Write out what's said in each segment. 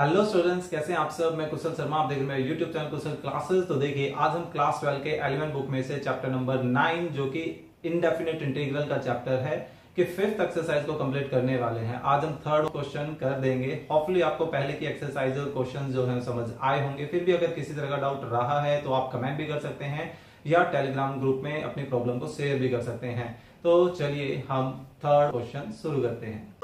Hello students कैसे हैं आप सब मैं कुशल शर्मा आप देख रहे हैं यूट्यूब चैनल कुशल क्लासेस तो देखिए आज हम क्लास ट्वेल्व के एलिमेंट बुक में से चैप्टर नंबर नाइन जो कि इनडेफिनेट इंटीग्रल का चैप्टर है कि फिफ्थ एक्सरसाइज को कंप्लीट करने वाले हैं आज हम थर्ड क्वेश्चन कर देंगे होपफुली आपको पहले की एक्सरसाइज और क्वेश्चन जो है समझ आए होंगे फिर भी अगर किसी तरह का डाउट रहा है तो आप कमेंट भी कर सकते हैं या टेलीग्राम ग्रुप में अपनी प्रॉब्लम को शेयर भी कर सकते हैं तो चलिए हम थर्ड क्वेश्चन शुरू करते हैं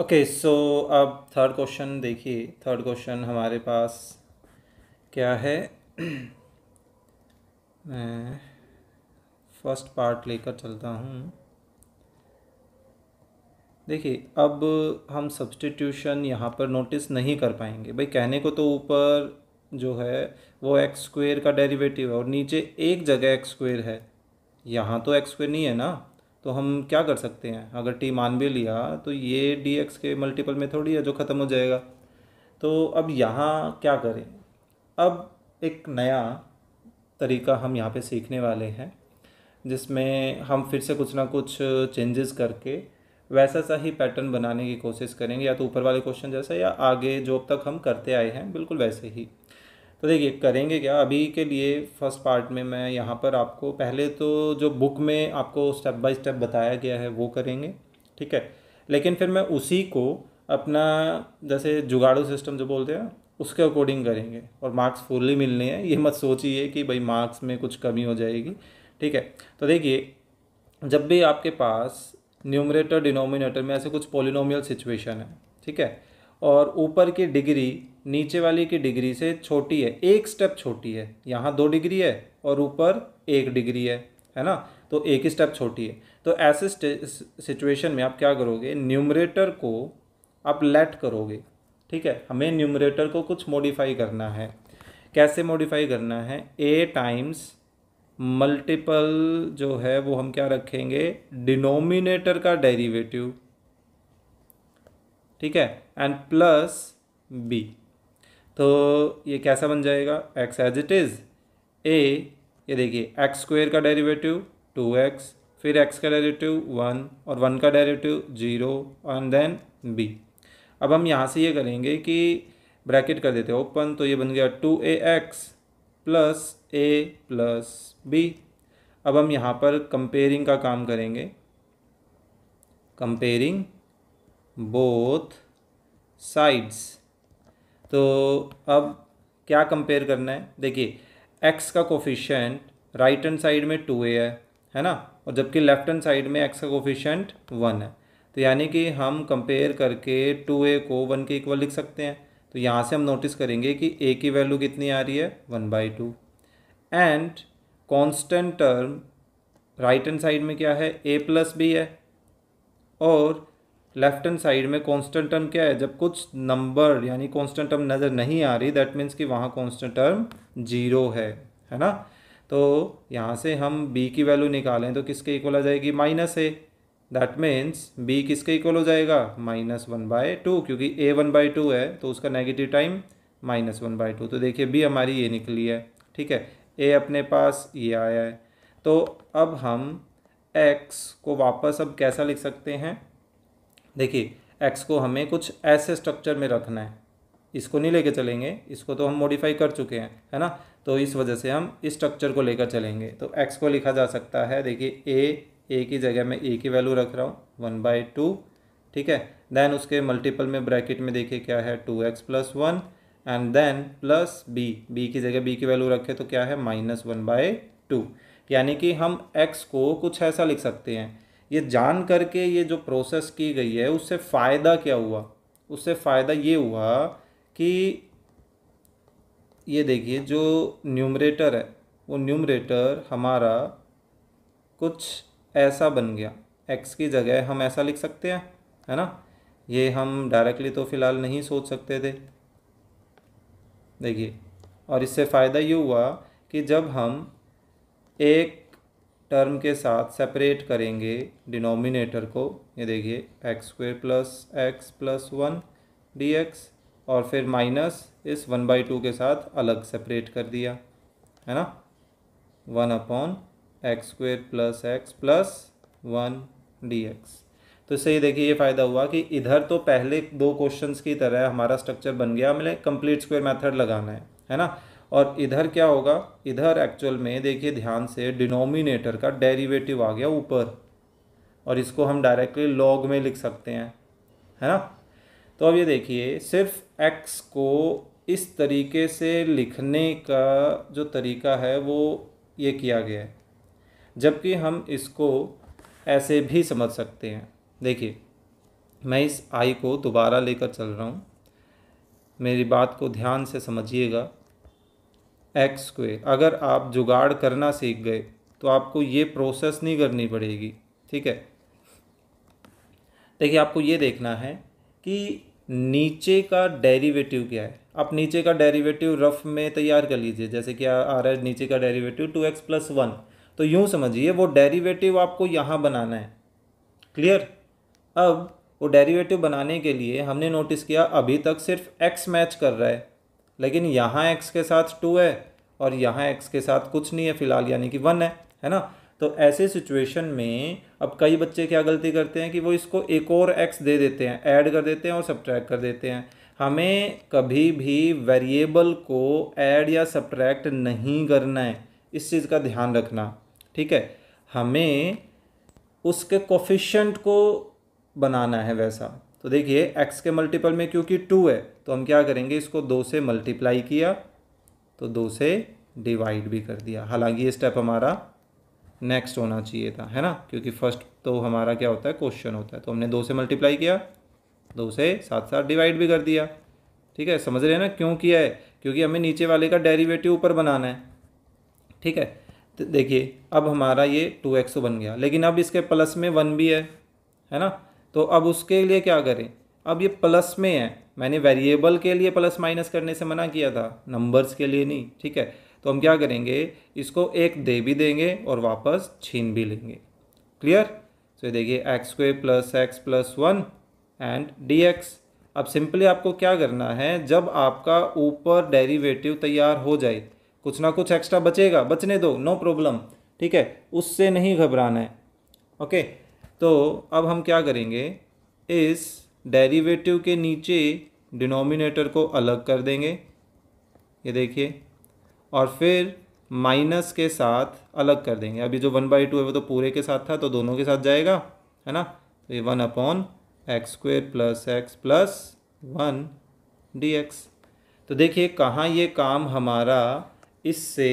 ओके सो अब थर्ड क्वेश्चन देखिए थर्ड क्वेश्चन हमारे पास क्या है मैं फर्स्ट पार्ट लेकर चलता हूँ देखिए अब हम सब्सटीट्यूशन यहाँ पर नोटिस नहीं कर पाएंगे भाई कहने को तो ऊपर जो है वो एक्स स्क्वेयर का डेरिवेटिव है और नीचे एक जगह एक्स स्क्वेयर है यहाँ तो एक्स स्क्वेयर नहीं है ना तो हम क्या कर सकते हैं अगर टी मान भी लिया तो ये डी एक्स के मल्टीपल में थोड़ी है जो ख़त्म हो जाएगा तो अब यहाँ क्या करें अब एक नया तरीका हम यहाँ पे सीखने वाले हैं जिसमें हम फिर से कुछ ना कुछ चेंजेस करके वैसा सा ही पैटर्न बनाने की कोशिश करेंगे या तो ऊपर वाले क्वेश्चन जैसा या आगे जो अब तक हम करते आए हैं बिल्कुल वैसे ही तो देखिए करेंगे क्या अभी के लिए फर्स्ट पार्ट में मैं यहाँ पर आपको पहले तो जो बुक में आपको स्टेप बाय स्टेप बताया गया है वो करेंगे ठीक है लेकिन फिर मैं उसी को अपना जैसे जुगाड़ू सिस्टम जो बोलते हैं उसके अकॉर्डिंग करेंगे और मार्क्स फुल्ली मिलने हैं ये मत सोचिए कि भाई मार्क्स में कुछ कमी हो जाएगी ठीक है तो देखिए जब भी आपके पास न्यूमरेटर डिनोमिनेटर में ऐसे कुछ पोलिनोमियल सिचुएशन है ठीक है और ऊपर की डिग्री नीचे वाली की डिग्री से छोटी है एक स्टेप छोटी है यहाँ दो डिग्री है और ऊपर एक डिग्री है है ना तो एक ही स्टेप छोटी है तो ऐसे सिचुएशन में आप क्या करोगे न्यूमरेटर को आप लेट करोगे ठीक है हमें न्यूमरेटर को कुछ मॉडिफाई करना है कैसे मॉडिफाई करना है ए टाइम्स मल्टीपल जो है वो हम क्या रखेंगे डिनोमिनेटर का डेरिवेटिव ठीक है एंड प्लस बी तो ये कैसा बन जाएगा x as it is a ये देखिए एक्स स्क्वेयर का डेरिवेटिव टू एक्स फिर एक्स का डेरिवेटिव वन और वन का derivative zero and then B अब हम यहाँ से ये करेंगे कि ब्रैकेट कर देते हैं ओपन तो ये बन गया two a x plus a plus b अब हम यहाँ पर कंपेयरिंग का काम करेंगे कंपेयरिंग बोथ साइड्स तो अब क्या कंपेयर करना है देखिए एक्स का कोफिशेंट राइट हैंड साइड में टू ए है है ना और जबकि लेफ्ट हैंड साइड में एक्स का कोफिशेंट वन है तो यानी कि हम कंपेयर करके टू ए को वन के इक्वल लिख सकते हैं तो यहाँ से हम नोटिस करेंगे कि ए की वैल्यू कितनी आ रही है one by two and constant term right hand side में क्या है ए प्लस बी है और लेफ्ट हैंड साइड में कॉन्स्टेंट टर्म क्या है जब कुछ नंबर यानी कॉन्स्टेंट टर्म नज़र नहीं आ रही दैट मीन्स कि वहाँ कॉन्स्टेंट टर्म जीरो है है ना तो यहाँ से हम b की वैल्यू निकालें तो किसके इक्वल आ जाएगी minus a that means b किसके इक्वल हो जाएगा माइनस वन बाय टू क्योंकि a वन बाय टू है तो उसका negative time minus one by two तो देखिए b हमारी ये निकली है ठीक है a अपने पास ये आया है तो अब हम x को वापस अब कैसा लिख सकते हैं देखिए एक्स को हमें कुछ ऐसे स्ट्रक्चर में रखना है इसको नहीं लेके चलेंगे इसको तो हम मॉडिफाई कर चुके हैं है ना तो इस वजह से हम इस स्ट्रक्चर को लेकर चलेंगे तो एक्स को लिखा जा सकता है देखिए ए ए की जगह मैं ए की वैल्यू रख रहा हूँ वन बाई टू ठीक है देन उसके मल्टीपल में ब्रैकेट में देखिए क्या है two x plus one and then plus b b की जगह बी की वैल्यू रखे तो क्या है माइनस वन बाय टू यानी कि हम एक्स को कुछ ऐसा लिख सकते हैं ये जान करके ये जो प्रोसेस की गई है उससे फ़ायदा क्या हुआ उससे फ़ायदा ये हुआ कि ये देखिए जो न्यूमरेटर है वो न्यूमरेटर हमारा कुछ ऐसा बन गया एक्स की जगह हम ऐसा लिख सकते हैं है ना ये हम डायरेक्टली तो फ़िलहाल नहीं सोच सकते थे देखिए और इससे फ़ायदा ये हुआ कि जब हम एक टर्म के साथ सेपरेट करेंगे डिनोमिनेटर को ये देखिए x square plus x plus one D x और फिर माइनस इस वन बाई टू के साथ अलग सेपरेट कर दिया है ना one upon x square plus x plus one D x तो इससे ये देखिए ये फ़ायदा हुआ कि इधर तो पहले दो क्वेश्चंस की तरह हमारा स्ट्रक्चर बन गया हमें कंप्लीट स्क्वेयर मेथड लगाना है है ना और इधर क्या होगा इधर एक्चुअल में देखिए ध्यान से डिनोमिनेटर का डेरिवेटिव आ गया ऊपर और इसको हम डायरेक्टली लॉग में लिख सकते हैं है ना तो अब ये देखिए सिर्फ एक्स को इस तरीके से लिखने का जो तरीका है वो ये किया गया है जबकि हम इसको ऐसे भी समझ सकते हैं देखिए मैं इस आई को दोबारा लेकर चल रहा हूँ मेरी बात को ध्यान से समझिएगा एक्स स्क्वेयर अगर आप जुगाड़ करना सीख गए तो आपको ये प्रोसेस नहीं करनी पड़ेगी ठीक है देखिए आपको ये देखना है कि नीचे का डेरिवेटिव क्या है आप नीचे का डेरिवेटिव रफ में तैयार कर लीजिए जैसे कि आ रहा है नीचे का derivative two x plus one तो यूँ समझिए वो डेरिवेटिव आपको यहाँ बनाना है क्लियर अब वो डेरिवेटिव बनाने के लिए हमने नोटिस किया अभी तक सिर्फ एक्स मैच कर रहा है लेकिन यहाँ एक्स के साथ टू है और यहाँ एक्स के साथ कुछ नहीं है फिलहाल यानी कि वन है है ना तो ऐसे सिचुएशन में अब कई बच्चे क्या गलती करते हैं कि वो इसको एक और एक्स दे देते हैं ऐड कर देते हैं और सब्ट्रैक्ट कर देते हैं हमें कभी भी वेरिएबल को ऐड या सब्ट्रैक्ट नहीं करना है इस चीज़ का ध्यान रखना ठीक है हमें उसके कोफिशेंट को बनाना है वैसा तो देखिए एक्स के मल्टीपल में क्योंकि टू है तो हम क्या करेंगे इसको दो से मल्टीप्लाई किया तो दो से डिवाइड भी कर दिया हालांकि ये स्टेप हमारा नेक्स्ट होना चाहिए था है ना क्योंकि फर्स्ट तो हमारा क्या होता है क्वेश्चन होता है तो हमने दो से मल्टीप्लाई किया दो से साथ साथ डिवाइड भी कर दिया ठीक है समझ रहे हैं ना क्यों किया है क्योंकि हमें नीचे वाले का डेरिवेटिव ऊपर बनाना है ठीक है तो देखिए अब हमारा ये टू एक्स बन गया लेकिन अब इसके प्लस में वन भी है है ना तो अब उसके लिए क्या करें अब ये प्लस में है मैंने वेरिएबल के लिए प्लस माइनस करने से मना किया था नंबर्स के लिए नहीं ठीक है तो हम क्या करेंगे इसको एक दे भी देंगे और वापस छीन भी लेंगे क्लियर तो देखिए x square plus x plus one and D x अब सिंपली आपको क्या करना है जब आपका ऊपर डेरिवेटिव तैयार हो जाए कुछ ना कुछ एक्स्ट्रा बचेगा बचने दो नो प्रॉब्लम ठीक है उससे नहीं घबराना है ओके तो अब हम क्या करेंगे इस डेरिवेटिव के नीचे डिनोमिनेटर को अलग कर देंगे ये देखिए और फिर माइनस के साथ अलग कर देंगे अभी जो वन बाई टू है वो तो पूरे के साथ था तो दोनों के साथ जाएगा है ना तो ये one upon x square plus x plus one D x तो देखिए कहाँ ये काम हमारा इससे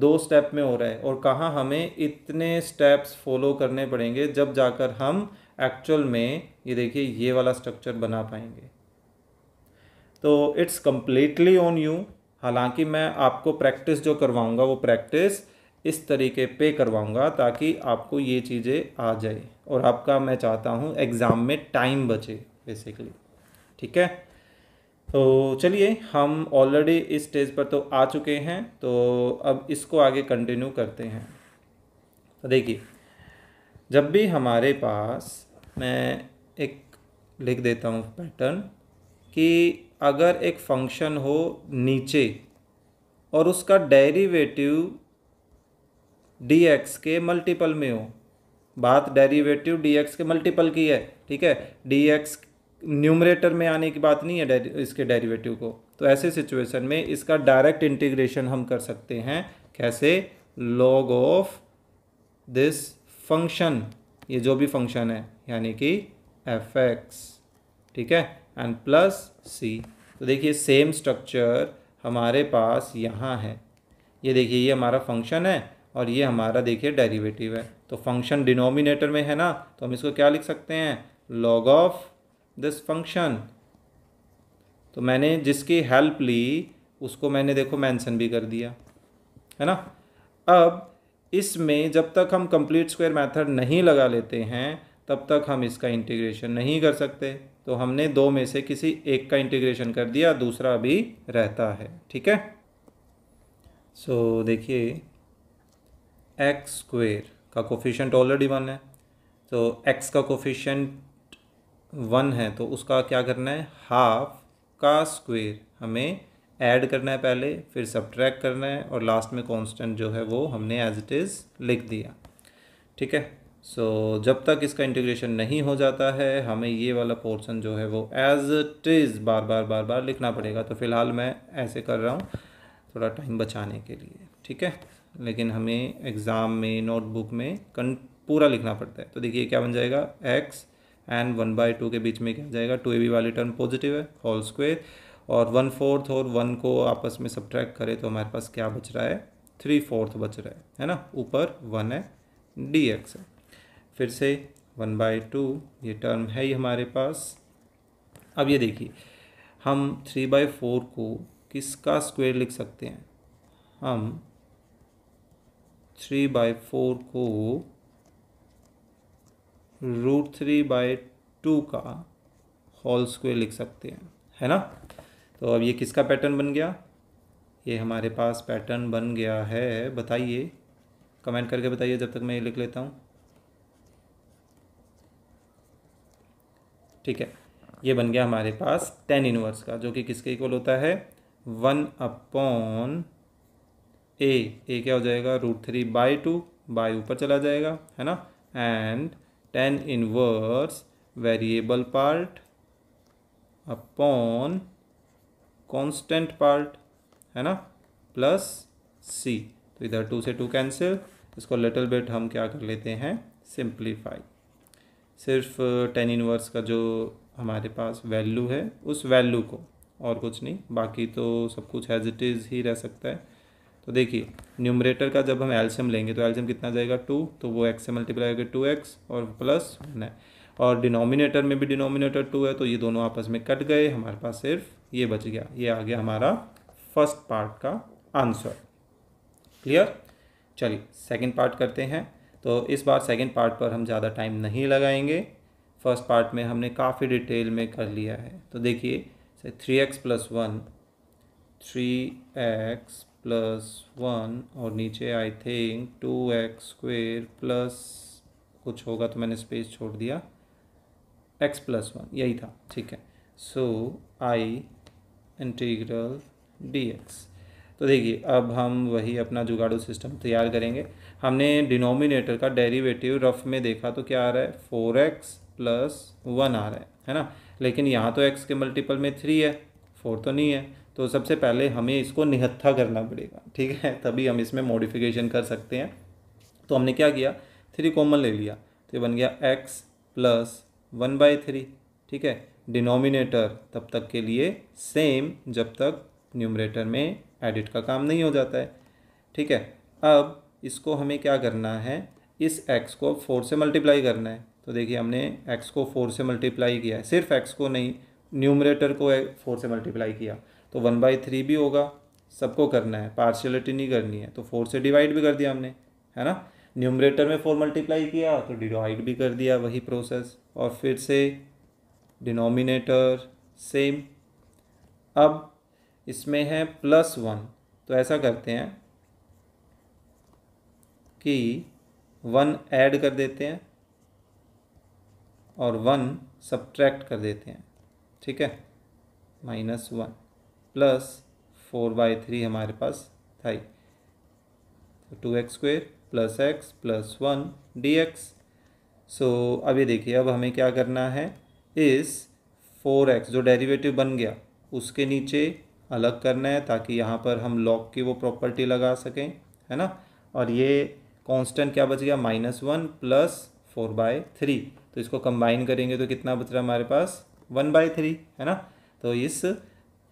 दो स्टेप में हो रहा है और कहाँ हमें इतने स्टेप्स फॉलो करने पड़ेंगे जब जाकर हम एक्चुअल में ये देखिए ये वाला स्ट्रक्चर बना पाएंगे तो इट्स कम्प्लीटली ऑन यू हालांकि मैं आपको प्रैक्टिस जो करवाऊँगा वो प्रैक्टिस इस तरीके पे करवाऊँगा ताकि आपको ये चीज़ें आ जाए और आपका मैं चाहता हूँ एग्ज़ाम में टाइम बचे बेसिकली ठीक है तो चलिए हम ऑलरेडी इस स्टेज पर तो आ चुके हैं तो अब इसको आगे कंटिन्यू करते हैं तो देखिए जब भी हमारे पास मैं एक लिख देता हूँ पैटर्न कि अगर एक फंक्शन हो नीचे और उसका डेरिवेटिव डी एक्स के मल्टीपल में हो बात डेरिवेटिव डी एक्स के मल्टीपल की है ठीक है डी एक्स न्यूमरेटर में आने की बात नहीं है इसके डेरिवेटिव को तो ऐसे सिचुएशन में इसका डायरेक्ट इंटीग्रेशन हम कर सकते हैं कैसे लॉग ऑफ दिस फंक्शन ये जो भी फंक्शन है यानी कि एफ एक्स ठीक है एंड प्लस सी तो देखिए सेम स्ट्रक्चर हमारे पास यहाँ है ये देखिए ये हमारा फंक्शन है और ये हमारा देखिए डेरिवेटिव है तो फंक्शन डिनोमिनेटर में है ना तो हम इसको क्या लिख सकते हैं लॉग ऑफ दिस फंक्शन तो मैंने जिसकी हेल्प ली उसको मैंने देखो मेंशन भी कर दिया है ना अब इसमें जब तक हम कंप्लीट स्क्वायर मेथड नहीं लगा लेते हैं तब तक हम इसका इंटीग्रेशन नहीं कर सकते तो हमने दो में से किसी एक का इंटीग्रेशन कर दिया दूसरा भी रहता है ठीक है सो so, देखिए एक्स स्क्वेयर का कोफिशेंट ऑलरेडी वन है तो एक्स का कोफिशेंट वन है तो उसका क्या करना है हाफ का स्क्वेयर हमें ऐड करना है पहले फिर सब्ट्रैक्ट करना है और लास्ट में कांस्टेंट जो है वो हमने एज इट इज़ लिख दिया ठीक है सो so, जब तक इसका इंटीग्रेशन नहीं हो जाता है हमें ये वाला पोर्शन जो है वो एज इट इज़ बार बार बार बार लिखना पड़ेगा तो फिलहाल मैं ऐसे कर रहा हूँ थोड़ा टाइम बचाने के लिए ठीक है लेकिन हमें एग्ज़ाम में नोटबुक में कन पूरा लिखना पड़ता है तो देखिए क्या बन जाएगा x and one by two के बीच में क्या जाएगा टू ए बी वाली टर्म पॉजिटिव है होल स्क्वेयर और वन फोर्थ और वन को आपस में सब्ट्रैक्ट करें तो हमारे पास क्या बच रहा है थ्री फोर्थ बच रहा है है ना ऊपर वन है डी एक्स है फिर से वन बाई टू ये टर्म है ही हमारे पास अब ये देखिए हम थ्री बाई फोर को किसका स्क्वेयर लिख सकते हैं हम थ्री बाई फोर को रूट थ्री बाय टू का होल स्क्वेयर लिख सकते हैं है ना तो अब ये किसका पैटर्न बन गया ये हमारे पास पैटर्न बन गया है बताइए कमेंट करके बताइए जब तक मैं ये लिख लेता हूँ ठीक है ये बन गया हमारे पास टेन इनवर्स का जो कि किसके इक्वल होता है वन अपॉन ए ए क्या हो जाएगा root three by two by ऊपर चला जाएगा है ना and tan inverse variable part upon constant part है ना प्लस सी तो इधर टू से टू कैंसिल इसको लिटिल बिट हम क्या कर लेते हैं सिंप्लीफाई सिर्फ टेन इनवर्स का जो हमारे पास वैल्यू है उस वैल्यू को और कुछ नहीं बाकी तो सब कुछ एज इट इज़ ही रह सकता है तो देखिए न्यूमरेटर का जब हम एल्शियम लेंगे तो एल्शियम कितना जाएगा टू तो वो एक्स से मल्टीप्लाई होगा टू एक्स और प्लस वन है और डिनोमिनेटर में भी डिनोमिनेटर टू है तो ये दोनों आपस में कट गए हमारे पास सिर्फ ये बच गया ये आ गया हमारा फर्स्ट पार्ट का आंसर क्लियर चलिए सेकेंड पार्ट करते हैं तो इस बार सेकेंड पार्ट पर हम ज़्यादा टाइम नहीं लगाएंगे फर्स्ट पार्ट में हमने काफ़ी डिटेल में कर लिया है तो देखिए three X plus one three X plus one और नीचे I think two x square plus कुछ होगा तो मैंने स्पेस छोड़ दिया एक्स प्लस वन यही था ठीक है so I integral D x तो देखिए अब हम वही अपना जुगाड़ू सिस्टम तैयार करेंगे हमने डिनोमिनेटर का डेरिवेटिव रफ में देखा तो क्या आ रहा है फोर एक्स प्लस वन आ रहा है है ना लेकिन यहाँ तो एक्स के मल्टीपल में थ्री है फोर तो नहीं है तो सबसे पहले हमें इसको निहत्था करना पड़ेगा ठीक है तभी हम इसमें मॉडिफिकेशन कर सकते हैं तो हमने क्या किया थ्री कॉमन ले लिया तो ये बन गया X plus one by three ठीक है डिनोमिनेटर तब तक के लिए सेम जब तक न्यूमरेटर में एडिट का काम नहीं हो जाता है ठीक है अब इसको हमें क्या करना है इस एक्स को फोर से मल्टीप्लाई करना है तो देखिए हमने एक्स को फोर से मल्टीप्लाई किया है सिर्फ एक्स को नहीं न्यूमरेटर को फोर से मल्टीप्लाई किया तो वन बाई थ्री भी होगा सबको करना है पार्शियलिटी नहीं करनी है तो फोर से डिवाइड भी कर दिया हमने है ना न्यूमरेटर में फोर मल्टीप्लाई किया तो डिवाइड भी कर दिया वही प्रोसेस और फिर से डिनोमिनेटर सेम अब इसमें है प्लस वन तो ऐसा करते हैं कि वन ऐड कर देते हैं और वन सब्ट्रैक्ट कर देते हैं ठीक है minus one plus four by three हमारे पास था तो two x square plus x plus one D X so अब ये देखिए अब हमें क्या करना है इस फोर एक्स जो डेरिवेटिव बन गया उसके नीचे अलग करना है ताकि यहाँ पर हम लॉग की वो प्रॉपर्टी लगा सकें है ना और ये कांस्टेंट क्या बच गया minus one plus four by three तो इसको कंबाइन करेंगे तो कितना बच रहा है हमारे पास वन बाय थ्री है ना तो इस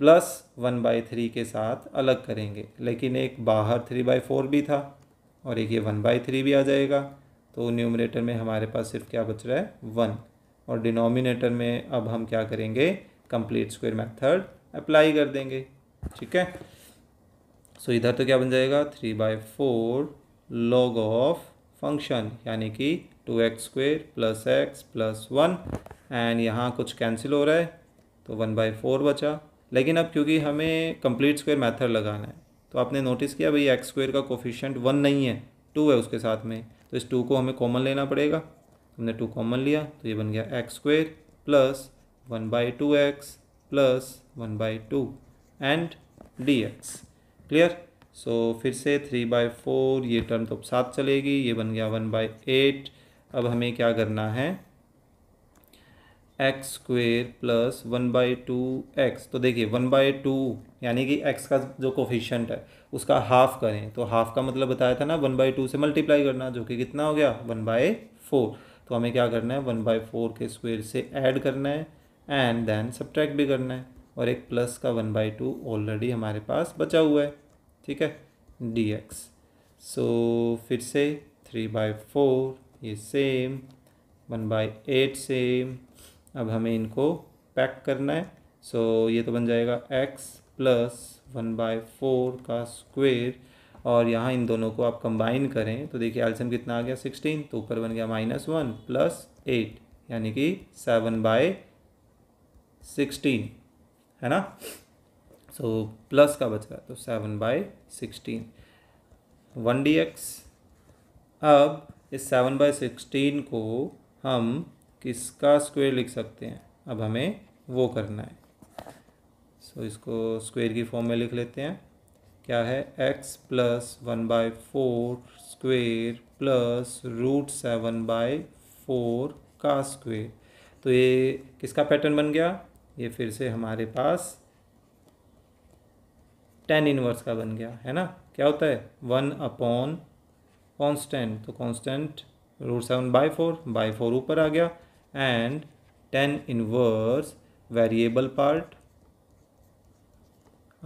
प्लस वन बाई थ्री के साथ अलग करेंगे लेकिन एक बाहर थ्री बाई फोर भी था और एक ये वन बाई थ्री भी आ जाएगा तो न्यूमरेटर में हमारे पास सिर्फ क्या बच रहा है वन और डिनोमिनेटर में अब हम क्या करेंगे कंप्लीट स्क्वायर मेथड अप्लाई कर देंगे ठीक है सो इधर तो क्या बन जाएगा three by four log of function यानी कि two x square plus x plus one and यहाँ कुछ कैंसिल हो रहा है तो वन बाई फोर बचा लेकिन अब क्योंकि हमें कंप्लीट स्क्वायर मेथड लगाना है तो आपने नोटिस किया भाई एक्स स्क्वायर का कोफिशेंट वन नहीं है टू है उसके साथ में तो इस टू को हमें कॉमन लेना पड़ेगा हमने टू कॉमन लिया तो ये बन गया X square plus one by two x plus one by two and D X clear so फिर से थ्री बाई फोर ये टर्म तो साथ चलेगी ये बन गया वन बाई एट अब हमें क्या करना है X square plus one by two X तो देखिए वन बाई टू यानी कि एक्स का जो कोफिशेंट है उसका हाफ करें तो हाफ का मतलब बताया था ना वन बाई टू से मल्टीप्लाई करना जो कि कितना हो गया वन बाई फोर तो हमें क्या करना है वन बाई फोर के स्क्वेयर से ऐड करना है एंड देन सब्ट्रैक्ट भी करना है और एक प्लस का वन बाई टू ऑलरेडी हमारे पास बचा हुआ है ठीक है डी एक्स सो फिर से थ्री बाई फोर ये same one by eight same अब हमें इनको पैक करना है सो ये तो बन जाएगा X plus one by four का स्क्वेयर और यहाँ इन दोनों को आप कंबाइन करें तो देखिए एल्सम कितना आ गया सिक्सटीन तो ऊपर बन गया माइनस वन प्लस एट यानी कि सेवन बाय सिक्सटीन है ना सो so, प्लस का बच गया तो seven by sixteen one D x अब इस सेवन बाय सिक्सटीन को हम किसका स्क्वायर लिख सकते हैं अब हमें वो करना है सो so, इसको स्क्वायर की फॉर्म में लिख लेते हैं क्या है x plus one by four square plus root seven by four का स्क्वेयर तो ये किसका पैटर्न बन गया ये फिर से हमारे पास टेन इनवर्स का बन गया है ना क्या होता है वन अपॉन कांस्टेंट तो constant root seven by four by four ऊपर आ गया and tan inverse variable part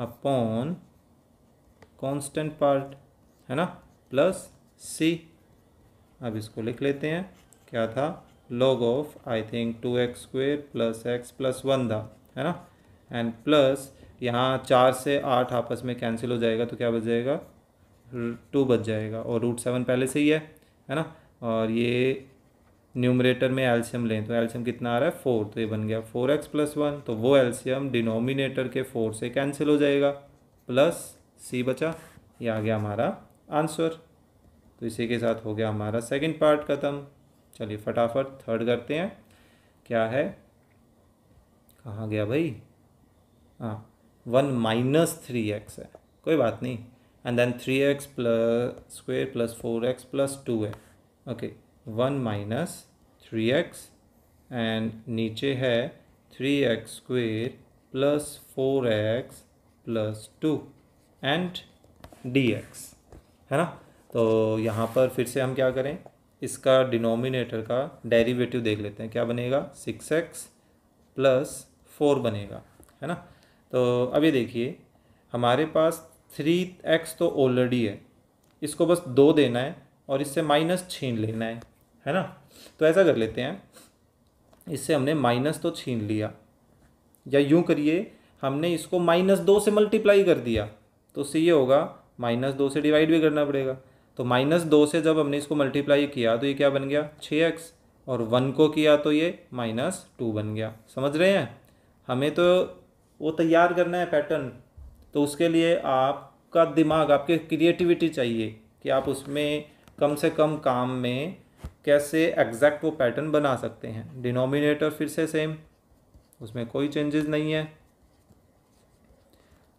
अपॉन constant पार्ट है ना प्लस सी अब इसको लिख लेते हैं क्या था log of I think two x square plus x plus one था है ना एंड प्लस यहाँ चार से आठ आपस में कैंसिल हो जाएगा तो क्या बच जाएगा टू बच जाएगा और रूट सेवन पहले से ही है है ना और ये न्यूमरेटर में एल्शियम लें तो एल्शियम कितना आ रहा है फोर तो ये बन गया फोर एक्स प्लस वन तो वो एल्शियम डिनोमिनेटर के फोर से कैंसिल हो जाएगा प्लस सी बचा ये आ गया हमारा आंसर तो इसी के साथ हो गया हमारा सेकंड पार्ट ख़त्म चलिए फटाफट थर्ड करते हैं क्या है कहाँ गया भाई हाँ वन माइनस थ्री एक्स है कोई बात नहीं and then three X plus square plus four X plus two है okay okay. One minus three X and नीचे है three X square plus four X plus two and D X है ना तो यहाँ पर फिर से हम क्या करें इसका डिनोमिनेटर का डेरिवेटिव देख लेते हैं क्या बनेगा सिक्स एक्स प्लस फोर बनेगा है ना तो अभी देखिए हमारे पास थ्री एक्स तो ऑलरेडी है इसको बस दो देना है और इससे माइनस छीन लेना है है ना तो ऐसा कर लेते हैं इससे हमने माइनस तो छीन लिया या यूं करिए हमने इसको माइनस दो से मल्टीप्लाई कर दिया तो उससे ये होगा माइनस दो से डिवाइड भी करना पड़ेगा तो माइनस दो से जब हमने इसको मल्टीप्लाई किया तो ये क्या बन गया छः एक्स और वन को किया तो ये माइनस टू बन गया समझ रहे हैं हमें तो वो तैयार करना है पैटर्न तो उसके लिए आपका दिमाग आपके क्रिएटिविटी चाहिए कि आप उसमें कम से कम काम में कैसे एग्जैक्ट वो पैटर्न बना सकते हैं डिनोमिनेटर फिर से सेम उसमें कोई चेंजेस नहीं है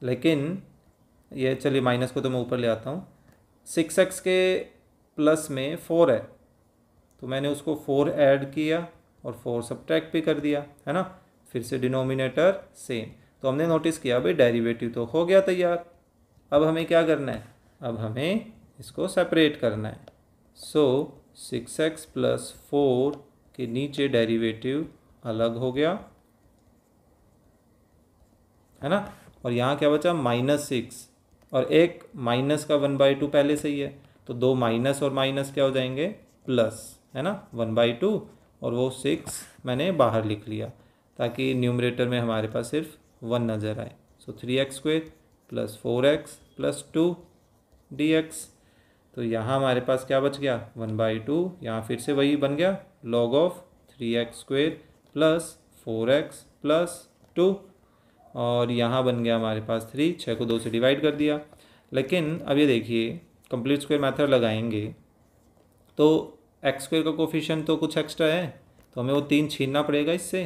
लेकिन ये चलिए माइनस को तो मैं ऊपर ले आता हूँ सिक्स एक्स के प्लस में फोर है तो मैंने उसको फोर ऐड किया और फोर सब्ट्रैक्ट भी कर दिया है ना फिर से डिनोमिनेटर सेम तो हमने नोटिस किया भाई डेरिवेटिव तो हो गया तैयार अब हमें क्या करना है अब हमें इसको सेपरेट करना है so so, six x plus four के नीचे डेरिवेटिव अलग हो गया है ना और यहाँ क्या बचा माइनस सिक्स और एक माइनस का वन बाई टू पहले से ही है तो दो माइनस और माइनस क्या हो जाएंगे प्लस है ना वन बाई टू और वो सिक्स मैंने बाहर लिख लिया ताकि न्यूमरेटर में हमारे पास सिर्फ वन नज़र आए so three X square plus four X plus two D x तो यहाँ हमारे पास क्या बच गया वन बाई टू यहाँ फिर से वही बन गया log of three X square plus four X plus two और यहाँ बन गया हमारे पास थ्री छः को दो से डिवाइड कर दिया लेकिन अब ये देखिए कंप्लीट स्क्वेयर मैथड लगाएंगे तो एक्स स्क्वेयर का कोफिशन तो कुछ एक्स्ट्रा है तो हमें वो तीन छीनना पड़ेगा इससे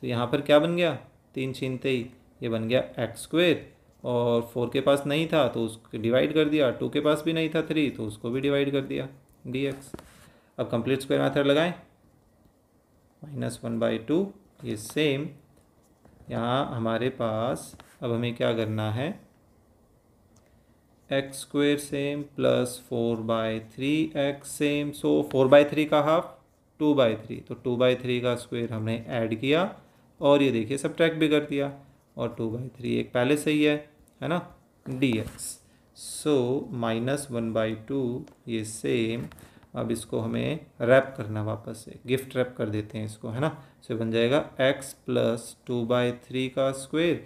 तो यहाँ पर क्या बन गया तीन छीनते ही ये बन गया एक्स स्क्वेयर और फोर के पास नहीं था तो उसको डिवाइड कर दिया टू के पास भी नहीं था थ्री तो उसको भी डिवाइड कर दिया डी एक्स अब कंप्लीट स्क्वायर मेथड लगाएं माइनस वन बाई टू ये सेम यहाँ हमारे पास अब हमें क्या करना है X square same plus four by three X same so four by three का हाफ टू बाय थ्री तो टू बाय थ्री का स्क्वेयर हमने ऐड किया और ये देखिए सब भी कर दिया और टू बाई थ्री एक पहले से ही है है ना D X so minus one by two ये सेम अब इसको हमें रैप करना वापस से गिफ्ट रैप कर देते हैं इसको है ना सो बन जाएगा X plus two by three का स्क्वेयर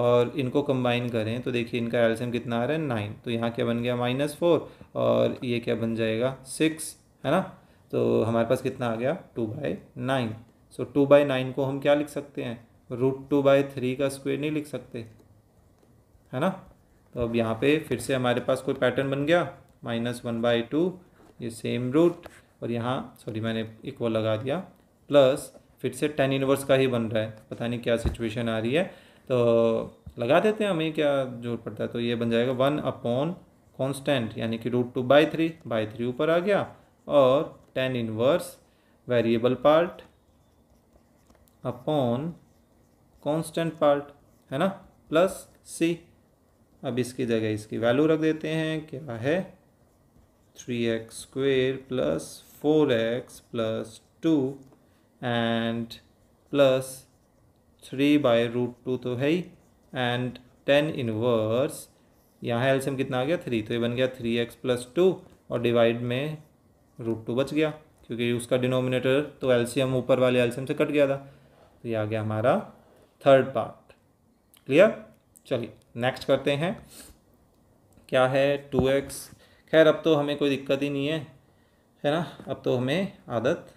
और इनको कंबाइन करें तो देखिए इनका एल्सियम कितना आ रहा है नाइन तो यहाँ क्या बन गया माइनस फोर और ये क्या बन जाएगा सिक्स है ना तो हमारे पास कितना आ गया two by nine so two by nine को हम क्या लिख सकते हैं रूट टू बाई थ्री का स्क्वेयर नहीं लिख सकते है ना तो अब यहाँ पे फिर से हमारे पास कोई पैटर्न बन गया माइनस वन बाई टू ये सेम रूट और यहाँ सॉरी मैंने इक्वल लगा दिया प्लस फिर से टेन इनवर्स का ही बन रहा है पता नहीं क्या सिचुएशन आ रही है तो लगा देते हैं हमें क्या जोर पड़ता है तो ये बन जाएगा वन अपॉन कॉन्स्टेंट यानी कि root two by three by three ऊपर आ गया और tan inverse variable part upon constant part है ना प्लस सी अब इसकी जगह इसकी वैल्यू रख देते हैं क्या है three X square plus four X plus two and plus three by root two तो है ही एंड टेन इनवर्स यहाँ एल्सियम कितना आ गया थ्री तो ये बन गया थ्री एक्स प्लस टू और डिवाइड में रूट टू बच गया क्योंकि उसका डिनोमिनेटर तो एल्सियम ऊपर वाले एल्सियम से कट गया था तो ये आ गया हमारा थर्ड पार्ट क्लियर चलिए नेक्स्ट करते हैं क्या है टू एक्स खैर अब तो हमें कोई दिक्कत ही नहीं है है ना अब तो हमें आदत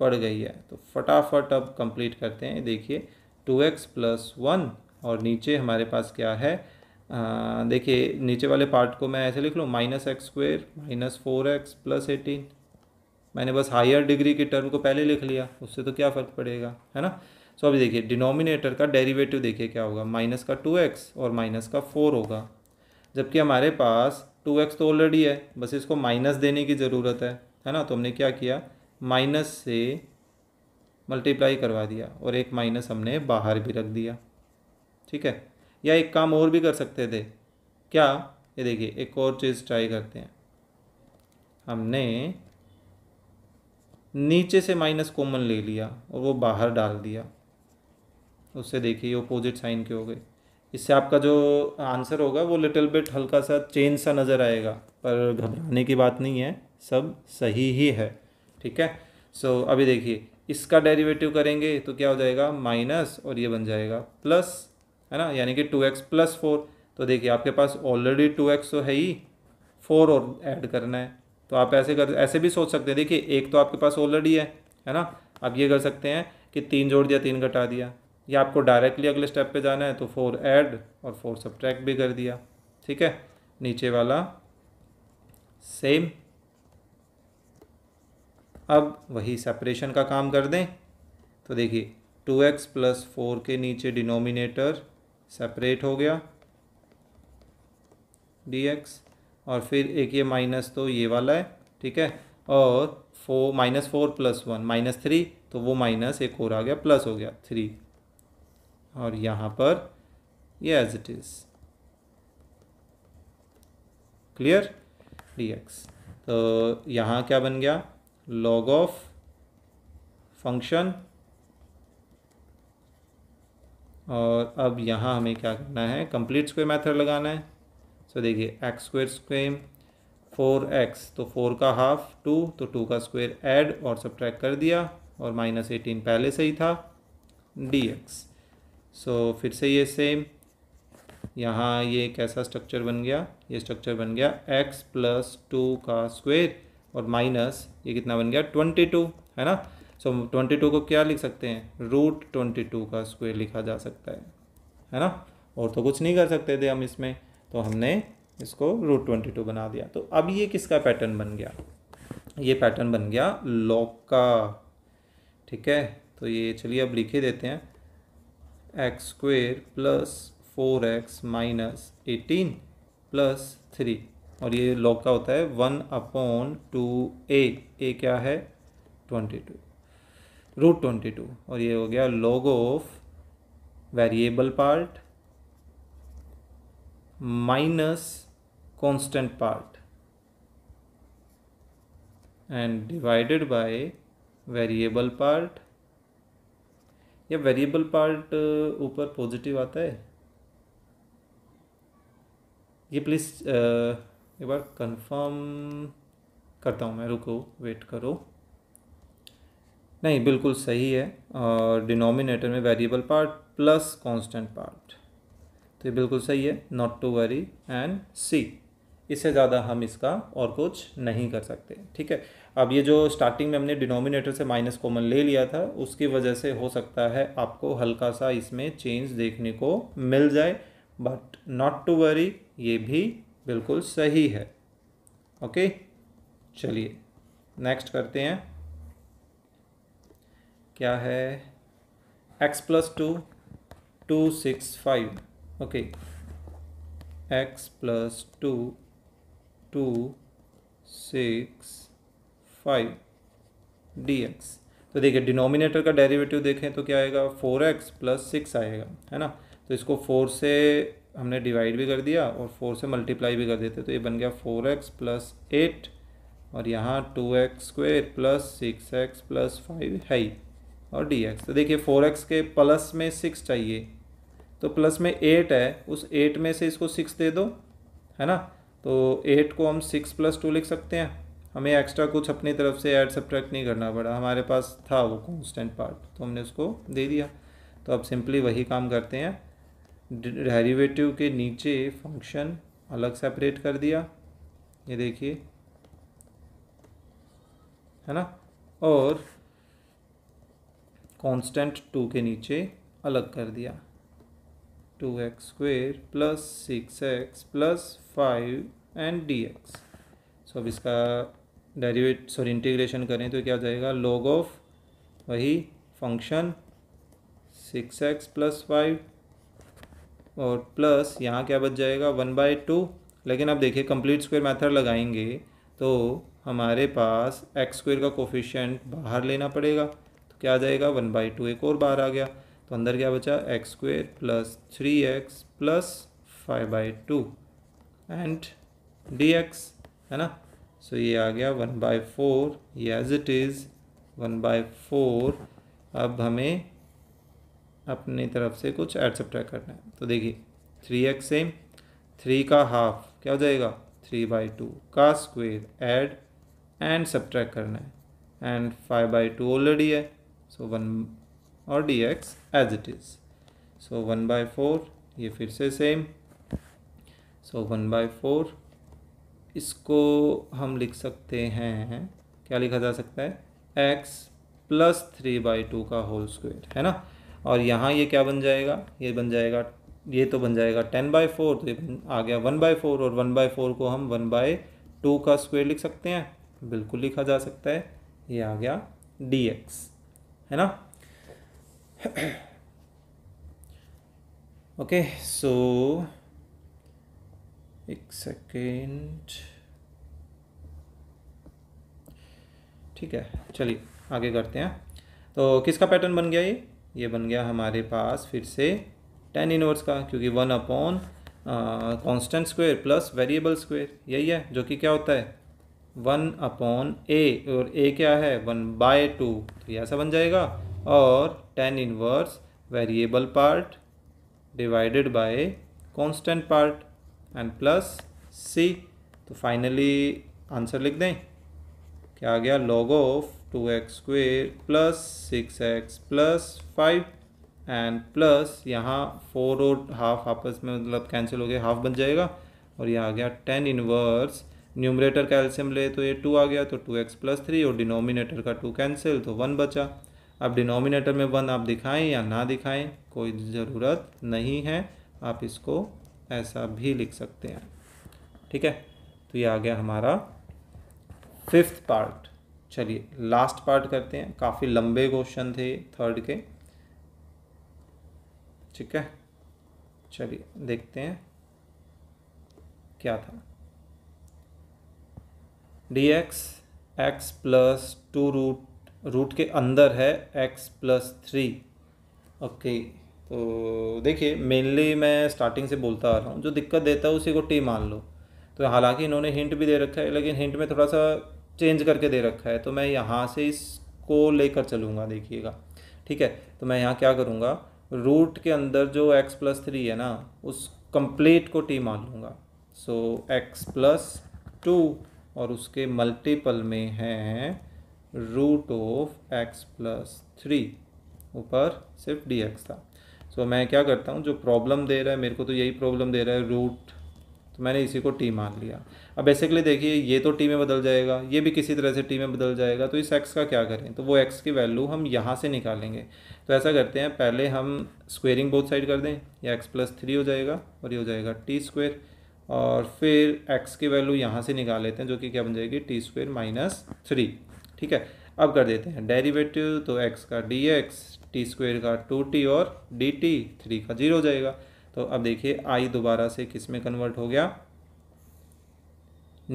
पड़ गई है तो फटाफट अब कंप्लीट करते हैं देखिए टू एक्स प्लस वन और नीचे हमारे पास क्या है देखिए नीचे वाले पार्ट को मैं ऐसे लिख लूँ minus X square minus four X plus eighteen मैंने बस हायर डिग्री के टर्म को पहले लिख लिया उससे तो क्या फ़र्क पड़ेगा है ना सो अभी देखिए डिनोमिनेटर का डेरिवेटिव देखिए क्या होगा माइनस का टू एक्स और माइनस का फोर होगा जबकि हमारे पास टू एक्स तो ऑलरेडी है बस इसको माइनस देने की ज़रूरत है है ना तो हमने क्या किया माइनस से मल्टीप्लाई करवा दिया और एक माइनस हमने बाहर भी रख दिया ठीक है या एक काम और भी कर सकते थे क्या ये देखिए एक और चीज़ ट्राई करते हैं हमने नीचे से माइनस कॉमन ले लिया और वो बाहर डाल दिया उससे देखिए ओपोजिट साइन के हो गए इससे आपका जो आंसर होगा वो लिटिल बिट हल्का सा चेंज सा नज़र आएगा पर घबराने की बात नहीं है सब सही ही है ठीक है सो so, अभी देखिए इसका डेरिवेटिव करेंगे तो क्या हो जाएगा माइनस और ये बन जाएगा प्लस है ना यानी कि टू एक्स प्लस फोर तो देखिए आपके पास ऑलरेडी टू एक्स तो है ही फोर और ऐड करना है तो आप ऐसे कर ऐसे भी सोच सकते हैं देखिए एक तो आपके पास ऑलरेडी है है ना आप ये कर सकते हैं कि तीन जोड़ दिया तीन घटा दिया या आपको डायरेक्टली अगले स्टेप पे जाना है तो फोर ऐड और फोर सब्ट्रैक्ट भी कर दिया ठीक है नीचे वाला सेम अब वही सेपरेशन का काम कर दें तो देखिए टू एक्स प्लस फोर के नीचे डिनोमिनेटर सेपरेट हो गया डी एक्स और फिर एक ये माइनस तो ये वाला है ठीक है और four minus four plus one minus three तो वो माइनस एक और आ गया प्लस हो गया थ्री और यहाँ पर ये as it is clear D x तो यहाँ क्या बन गया लॉग ऑफ फंक्शन और अब यहाँ हमें क्या करना है कंप्लीट स्क्वेयर मेथड लगाना है सो देखिए एक्स स्क्वेयर स्क्वेम फोर एक्स तो फोर का हाफ टू तो टू का स्क्वेयर ऐड और सब कर दिया और माइनस एटीन पहले से ही था डी एक्स सो so, फिर से ये सेम यहाँ ये कैसा स्ट्रक्चर बन गया ये स्ट्रक्चर बन गया x प्लस टू का स्क्वेयर और माइनस ये कितना बन गया ट्वेंटी टू है ना सो ट्वेंटी टू को क्या लिख सकते हैं रूट ट्वेंटी टू का स्क्वेयर लिखा जा सकता है है ना और तो कुछ नहीं कर सकते थे हम इसमें तो हमने इसको रूट ट्वेंटी टू बना दिया तो अब ये किसका पैटर्न बन गया ये पैटर्न बन गया लॉक का ठीक है तो ये चलिए अब लिख ही देते हैं X square plus four X minus eighteen plus three और ये लॉग का होता है वन अपॉन टू ए ए क्या है twenty two root twenty two और ये हो गया log of variable part minus constant part and divided by variable part या वेरिएबल पार्ट ऊपर पॉजिटिव आता है ये प्लीज़ uh, एक बार कंफर्म करता हूँ मैं रुको वेट करो नहीं बिल्कुल सही है और डिनोमिनेटर में variable part plus constant part तो ये बिल्कुल सही है not to worry and C इससे ज़्यादा हम इसका और कुछ नहीं कर सकते ठीक है अब ये जो स्टार्टिंग में हमने डिनोमिनेटर से माइनस कॉमन ले लिया था उसकी वजह से हो सकता है आपको हल्का सा इसमें चेंज देखने को मिल जाए बट नॉट टू वरी ये भी बिल्कुल सही है ओके चलिए नेक्स्ट करते हैं क्या है x plus two two six five okay X plus two two six five D x तो देखिए डिनोमिनेटर का डेरिवेटिव देखें तो क्या आएगा फोर एक्स प्लस सिक्स आएगा है ना तो इसको फोर से हमने डिवाइड भी कर दिया और फोर से मल्टीप्लाई भी कर देते तो ये बन गया फोर एक्स प्लस एट और यहाँ two x square plus six x plus five है ही और डी एक्स तो देखिए फोर एक्स के प्लस में सिक्स चाहिए तो प्लस में एट है उस एट में से इसको सिक्स दे दो है ना तो एट को हम सिक्स प्लस टू लिख सकते हैं हमें एक्स्ट्रा कुछ अपनी तरफ से ऐड सब्ट्रैक्ट नहीं करना पड़ा हमारे पास था वो कॉन्स्टेंट पार्ट तो हमने उसको दे दिया तो अब सिंपली वही काम करते हैं डेरिवेटिव के नीचे फंक्शन अलग सेपरेट कर दिया ये देखिए है ना और कांस्टेंट टू के नीचे अलग कर दिया two x square plus six x plus five and D X so अब इसका डेरिवेट सॉरी इंटीग्रेशन करें तो क्या जाएगा लॉग ऑफ वही function six x plus five और प्लस यहाँ क्या बच जाएगा वन बाय टू लेकिन अब देखिए कंप्लीट स्क्वायर मेथड लगाएंगे तो हमारे पास एक्स स्क्वायर का कोफिशियंट बाहर लेना पड़ेगा तो क्या आ जाएगा वन बाई टू एक और बाहर आ गया तो अंदर क्या बचा X square plus three X plus five by two and D X है ना सो so ये आ गया वन बाय फोर ये as it is one by four अब हमें अपनी तरफ से कुछ एड सब्ट्रैक्ट करना है तो देखिए थ्री एक्स सेम थ्री का हाफ क्या हो जाएगा थ्री बाई टू का स्क्वेयर एड एंड सब्ट्रैक्ट करना है and five by two already है सो वन और D X as it is so one by four ये फिर से same so one by four इसको हम लिख सकते हैं क्या लिखा जा सकता है x plus three by two का होल स्क्वेयर है ना और यहाँ ये क्या बन जाएगा ये बन जाएगा ये तो बन जाएगा टेन बाई फोर तो ये बन, आ गया वन बाई फोर और वन बाई फोर को हम वन बाय टू का स्क्वेयर लिख सकते हैं बिल्कुल लिखा जा सकता है ये आ गया डी एक्स है ना okay so एक सेकेंड ठीक है चलिए आगे करते हैं तो किसका पैटर्न बन गया ये ये बन गया हमारे पास फिर से टेन इनवर्स का क्योंकि one upon constant square plus variable square यही है जो कि क्या होता है वन अपॉन ए और ए क्या है वन बाय टू तो ये ऐसा बन जाएगा और tan inverse variable part divided by constant part and plus C तो फाइनली आंसर लिख दें क्या आ गया log of two x square plus six x plus five and plus यहाँ फोर और हाफ आपस में मतलब कैंसिल हो गया हाफ बन जाएगा और यह आ गया टेन इनवर्स न्यूमरेटर का ले तो ये टू आ गया तो टू एक्स प्लस थ्री और डिनोमिनेटर का टू कैंसिल तो वन बचा अब डिनोमिनेटर में वन आप दिखाएं या ना दिखाएं कोई ज़रूरत नहीं है आप इसको ऐसा भी लिख सकते हैं ठीक है तो ये आ गया हमारा फिफ्थ पार्ट चलिए लास्ट पार्ट करते हैं काफ़ी लंबे क्वेश्चन थे थर्ड के ठीक है चलिए देखते हैं क्या था d x x plus two root root के अंदर है एक्स प्लस थ्री ओके तो देखिए मेनली मैं स्टार्टिंग से बोलता आ रहा हूँ जो दिक्कत देता है उसी को टी मान लो तो हालांकि इन्होंने हिंट भी दे रखा है लेकिन हिंट में थोड़ा सा चेंज करके दे रखा है तो मैं यहाँ से इसको लेकर चलूँगा देखिएगा ठीक है तो मैं यहाँ क्या करूँगा रूट के अंदर जो एक्स प्लस थ्री है ना उस कंप्लीट को टी मान लूँगा सो एक्स प्लस टू और उसके मल्टीपल में हैं root of x plus three ऊपर सिर्फ डी एक्स था सो so, मैं क्या करता हूँ जो प्रॉब्लम दे रहा है मेरे को तो यही प्रॉब्लम दे रहा है रूट तो मैंने इसी को टी मान लिया अब बेसिकली देखिए ये तो टी में बदल जाएगा ये भी किसी तरह से टी में बदल जाएगा तो इस एक्स का क्या करें तो वो एक्स की वैल्यू हम यहाँ से निकालेंगे तो ऐसा करते हैं पहले हम स्क्वेयरिंग बोथ साइड कर दें ये एक्स प्लस थ्री हो जाएगा और ये हो जाएगा टी स्क्वेयर और फिर एक्स की वैल्यू यहाँ से निकाल लेते हैं जो कि क्या बन जाएगी टी स्क्वेयर माइनस थ्री ठीक है अब कर देते हैं डेरिवेटिव तो एक्स का डी एक्स टी स्क्वेयर का टू टी और डी टी थ्री का जीरो हो जाएगा तो अब देखिए आई दोबारा से किस में कन्वर्ट हो गया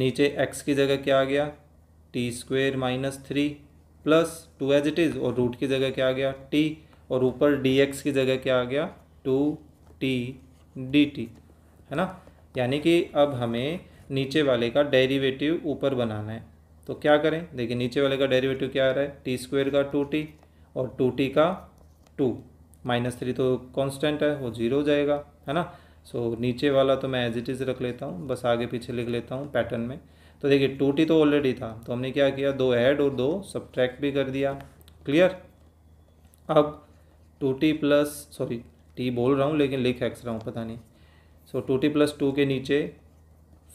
नीचे एक्स की जगह क्या आ गया t square minus three plus two as it is और रूट की जगह क्या आ गया टी और ऊपर डी एक्स की जगह क्या आ गया टू टी डी टी है ना यानी कि अब हमें नीचे वाले का डेरिवेटिव ऊपर बनाना है तो क्या करें देखिए नीचे वाले का डेरिवेटिव क्या आ रहा है टी स्क्वेयर का टू टी और टू टी का टू माइनस थ्री तो कांस्टेंट है वो जीरो हो जाएगा है ना सो so, नीचे वाला तो मैं एज इट इज़ रख लेता हूँ बस आगे पीछे लिख लेता हूँ पैटर्न में तो देखिए टू टी तो ऑलरेडी था तो हमने क्या किया दो ऐड और दो सब्ट्रैक्ट भी कर दिया क्लियर अब two t plus sorry t बोल रहा हूँ लेकिन लिख एक्स रहा हूँ पता नहीं so two t plus two के नीचे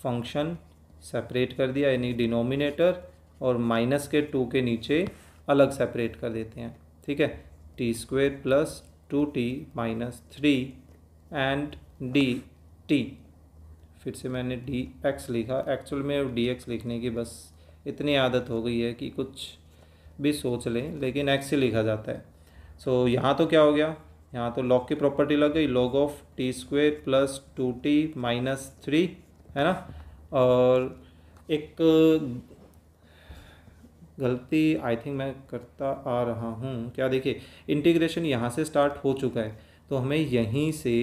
फंक्शन सेपरेट कर दिया यानी डिनोमिनेटर और माइनस के टू के नीचे अलग सेपरेट कर देते हैं ठीक है t square plus two t minus three and d t फिर से मैंने डी एक्स लिखा एक्चुअल में डी एक्स लिखने की बस इतनी आदत हो गई है कि कुछ भी सोच लें लेकिन एक्स ही लिखा जाता है सो so, यहाँ तो क्या हो गया यहाँ तो लॉग की प्रॉपर्टी लग गई log of t square plus two t minus three है ना और एक गलती आई थिंक मैं करता आ रहा हूँ क्या देखिए इंटीग्रेशन यहाँ से स्टार्ट हो चुका है तो हमें यहीं से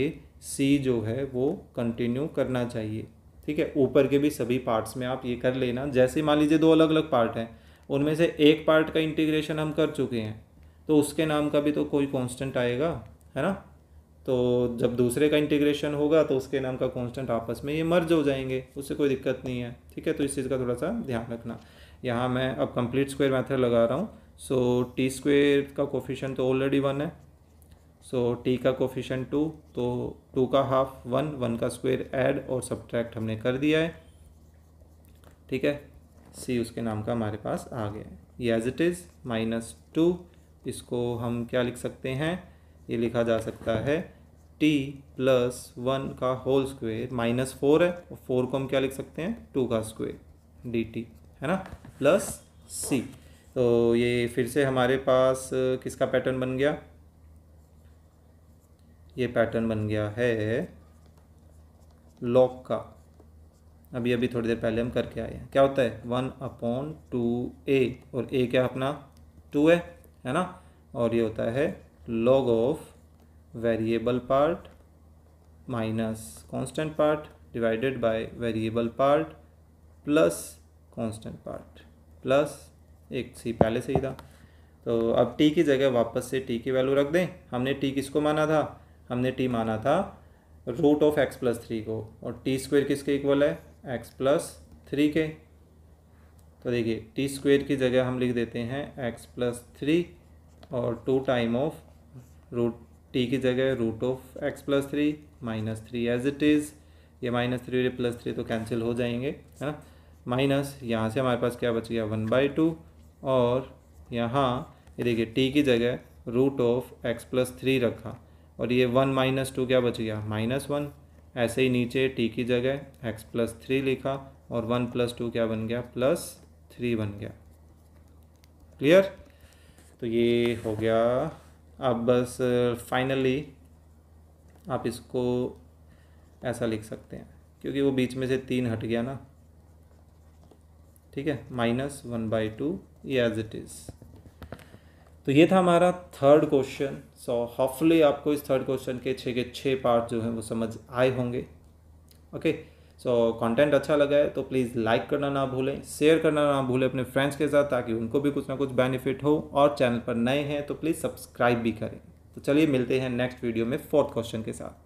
सी जो है वो कंटिन्यू करना चाहिए ठीक है ऊपर के भी सभी पार्ट्स में आप ये कर लेना जैसे मान लीजिए दो अलग अलग पार्ट हैं उनमें से एक पार्ट का इंटीग्रेशन हम कर चुके हैं तो उसके नाम का भी तो कोई कांस्टेंट आएगा है ना तो जब दूसरे का इंटीग्रेशन होगा तो उसके नाम का कांस्टेंट आपस में ये मर्ज हो जाएंगे उससे कोई दिक्कत नहीं है ठीक है तो इस चीज़ का थोड़ा सा ध्यान रखना यहाँ मैं अब कंप्लीट स्क्वायर मेथड लगा रहा हूँ सो टी स्क्वेयर का कोफिशन तो ऑलरेडी वन है सो so, टी का कोफिशन टू तो टू का हाफ वन वन का स्क्वेयर एड और सब्ट्रैक्ट हमने कर दिया है ठीक है सी उसके नाम का हमारे पास आ गया है ये as it is minus two इसको हम क्या लिख सकते हैं ये लिखा जा सकता है टी प्लस वन का होल स्क्वेयर माइनस फोर है और फोर को हम क्या लिख सकते हैं टू का स्क्वेयर डी टी है ना प्लस सी तो ये फिर से हमारे पास किसका पैटर्न बन गया ये पैटर्न बन गया है लॉक का अभी अभी थोड़ी देर पहले हम करके आए हैं क्या होता है वन अपॉन टू ए और ए क्या अपना टू है है ना और ये होता है log of variable part minus constant part divided by variable part plus constant part plus एक सी पहले से ही था तो अब टी की जगह वापस से टी की वैल्यू रख दें हमने टी किसको माना था हमने टी माना था root of x plus three को और टी स्क्वेयर किसके इक्वल है एक्स प्लस थ्री के तो देखिए टी स्क्वेयर की जगह हम लिख देते हैं एक्स प्लस थ्री और two time of root t की जगह root of x plus three minus three as it is ये माइनस थ्री और प्लस थ्री तो कैंसिल हो जाएंगे है ना माइनस यहाँ से हमारे पास क्या बच गया वन बाई टू और यहाँ ये देखिए टी की जगह root of x plus three रखा और ये वन माइनस टू क्या बच गया माइनस वन ऐसे ही नीचे टी की जगह एक्स प्लस थ्री लिखा और वन प्लस टू क्या बन गया प्लस थ्री बन गया क्लियर तो ये हो गया अब बस फाइनली आप इसको ऐसा लिख सकते हैं क्योंकि वो बीच में से तीन हट गया ना ठीक है माइनस वन बाई टू ये एज इट इज़ तो ये था हमारा थर्ड क्वेश्चन सो होपफुली आपको इस थर्ड क्वेश्चन के छः के छः पार्ट जो हैं वो समझ आए होंगे ओके okay? सो कंटेंट अच्छा लगा है तो प्लीज़ लाइक करना ना भूलें शेयर करना ना भूलें अपने फ्रेंड्स के साथ ताकि उनको भी कुछ ना कुछ बेनिफिट हो और चैनल पर नए हैं तो प्लीज़ सब्सक्राइब भी करें तो चलिए मिलते हैं नेक्स्ट वीडियो में फोर्थ क्वेश्चन के साथ